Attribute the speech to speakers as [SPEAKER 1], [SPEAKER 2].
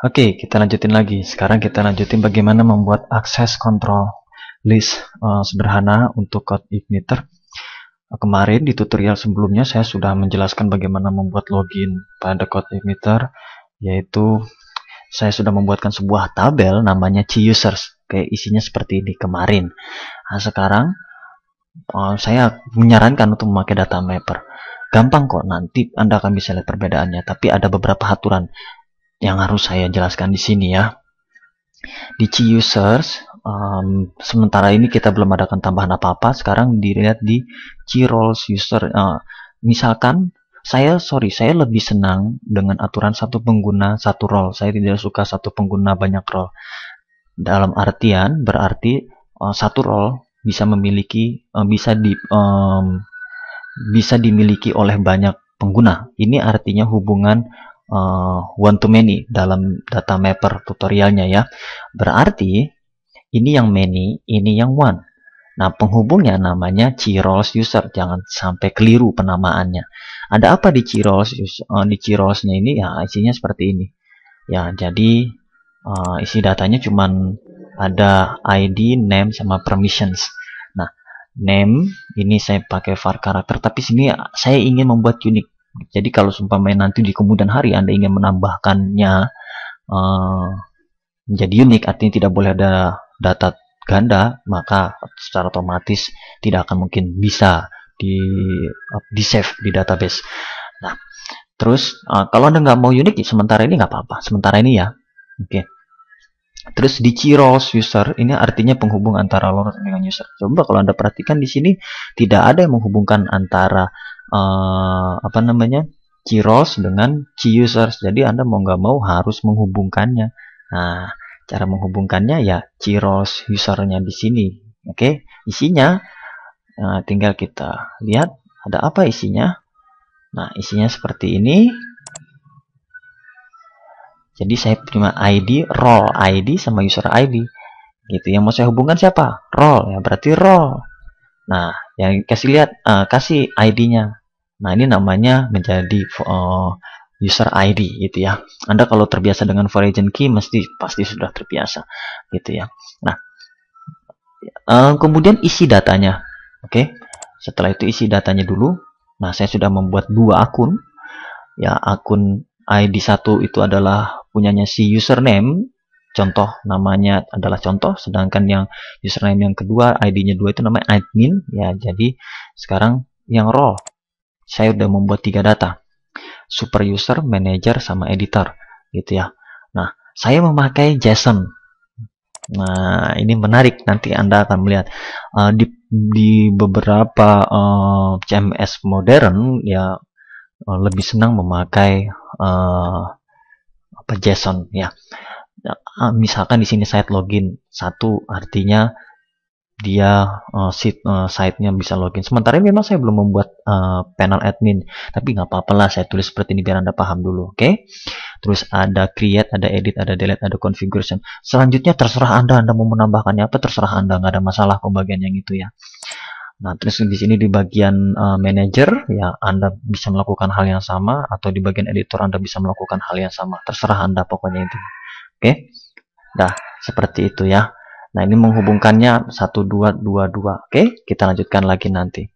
[SPEAKER 1] Oke, okay, kita lanjutin lagi. Sekarang kita lanjutin bagaimana membuat akses kontrol list uh, sederhana untuk code igniter. Uh, kemarin di tutorial sebelumnya saya sudah menjelaskan bagaimana membuat login pada code igniter, yaitu saya sudah membuatkan sebuah tabel namanya C users. Oke, isinya seperti ini kemarin. Nah, sekarang uh, saya menyarankan untuk memakai data mapper gampang kok nanti Anda akan bisa lihat perbedaannya tapi ada beberapa aturan yang harus saya jelaskan di sini ya di C users um, sementara ini kita belum adakan tambahan apa-apa sekarang dilihat di C roles user uh, misalkan saya sorry saya lebih senang dengan aturan satu pengguna satu role saya tidak suka satu pengguna banyak role dalam artian berarti uh, satu role bisa memiliki uh, bisa di um, bisa dimiliki oleh banyak pengguna. Ini artinya hubungan uh, one to many dalam data mapper tutorialnya ya. Berarti ini yang many, ini yang one. Nah, penghubungnya namanya Chirols user. Jangan sampai keliru penamaannya. Ada apa di Chirols uh, di Chiroles-nya ini? Ya, isinya seperti ini. Ya, jadi uh, isi datanya cuman ada ID, name, sama permissions. Nah, name ini saya pakai var karakter, tapi sini saya ingin membuat unik. Jadi kalau main nanti di kemudian hari Anda ingin menambahkannya uh, menjadi unik, artinya tidak boleh ada data ganda, maka secara otomatis tidak akan mungkin bisa di di save di database. Nah, terus uh, kalau Anda nggak mau unik, sementara ini nggak apa-apa. Sementara ini ya, oke. Okay Terus di Ciros user, ini artinya penghubung antara loader dengan user. Coba kalau Anda perhatikan di sini tidak ada yang menghubungkan antara uh, apa namanya? Ciros dengan Users. Jadi Anda mau nggak mau harus menghubungkannya. Nah, cara menghubungkannya ya Ciros usernya di sini. Oke, isinya uh, tinggal kita lihat ada apa isinya. Nah, isinya seperti ini. Jadi saya terima ID, role ID sama user ID. Gitu. Yang mau saya hubungkan siapa? Role ya, berarti role. Nah, yang kasih lihat uh, kasih ID-nya. Nah, ini namanya menjadi uh, user ID gitu ya. Anda kalau terbiasa dengan for agent key mesti pasti sudah terbiasa gitu ya. Nah, uh, kemudian isi datanya. Oke. Okay. Setelah itu isi datanya dulu. Nah, saya sudah membuat dua akun ya akun ID 1 itu adalah punyanya si username contoh namanya adalah contoh sedangkan yang username yang kedua ID-nya dua itu namanya admin ya jadi sekarang yang role saya udah membuat tiga data super user manager sama editor gitu ya nah saya memakai JSON nah ini menarik nanti anda akan melihat uh, di di beberapa uh, eh, CMS modern ya uh, lebih senang memakai uh, apa JSON ya. Uh, misalkan di sini site login satu artinya dia uh, sit, site-nya bisa login. Sementara ini memang saya belum membuat uh, panel admin, tapi nggak apa-apa lah saya tulis seperti ini biar Anda paham dulu, oke? Okay? Terus ada create, ada edit, ada delete, ada configuration. Selanjutnya terserah Anda, Anda mau menambahkannya apa terserah Anda, nggak ada masalah pembagian yang itu ya. Nah, terus di sini di bagian uh, manager ya Anda bisa melakukan hal yang sama atau di bagian editor Anda bisa melakukan hal yang sama. Terserah Anda pokoknya itu. Oke. Okay? Dah, seperti itu ya. Nah, ini menghubungkannya 1222. Oke, okay? kita lanjutkan lagi nanti.